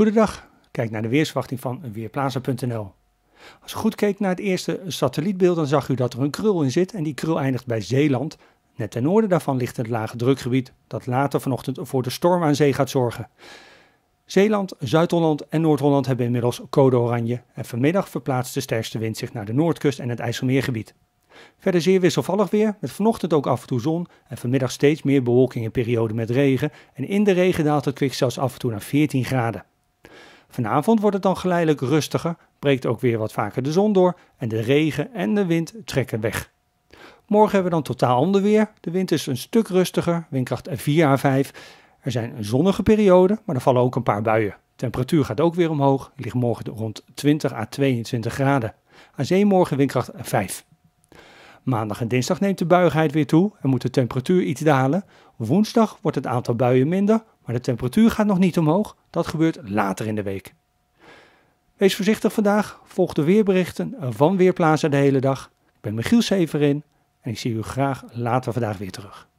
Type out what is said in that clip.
Goedendag, kijk naar de weersverwachting van Weerplaza.nl. Als u goed keek naar het eerste satellietbeeld, dan zag u dat er een krul in zit en die krul eindigt bij Zeeland. Net ten noorden daarvan ligt het lage drukgebied dat later vanochtend voor de storm aan zee gaat zorgen. Zeeland, Zuid-Holland en Noord-Holland hebben inmiddels code oranje en vanmiddag verplaatst de sterkste wind zich naar de noordkust en het IJsselmeergebied. Verder zeer wisselvallig weer, met vanochtend ook af en toe zon en vanmiddag steeds meer bewolking in perioden met regen en in de regen daalt het kwik zelfs af en toe naar 14 graden. Vanavond wordt het dan geleidelijk rustiger, breekt ook weer wat vaker de zon door en de regen en de wind trekken weg. Morgen hebben we dan totaal ander weer. De wind is een stuk rustiger, windkracht 4 à 5. Er zijn zonnige perioden, maar er vallen ook een paar buien. Temperatuur gaat ook weer omhoog, ligt morgen rond 20 à 22 graden. Aan zee morgen windkracht 5. Maandag en dinsdag neemt de buigheid weer toe en moet de temperatuur iets dalen. Woensdag wordt het aantal buien minder, maar de temperatuur gaat nog niet omhoog, dat gebeurt later in de week. Wees voorzichtig vandaag, volg de weerberichten van Weerplaza de hele dag. Ik ben Michiel Severin en ik zie u graag later vandaag weer terug.